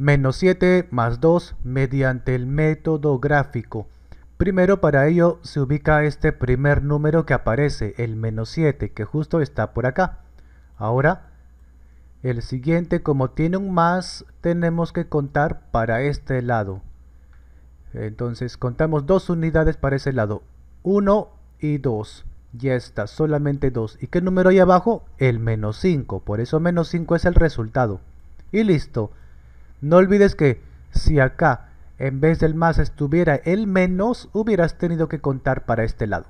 menos 7 más 2 mediante el método gráfico. Primero para ello se ubica este primer número que aparece, el menos 7, que justo está por acá. Ahora, el siguiente, como tiene un más, tenemos que contar para este lado. Entonces contamos dos unidades para ese lado, 1 y 2. Ya está, solamente 2. ¿Y qué número hay abajo? El menos 5, por eso menos 5 es el resultado. Y listo. No olvides que si acá en vez del más estuviera el menos, hubieras tenido que contar para este lado.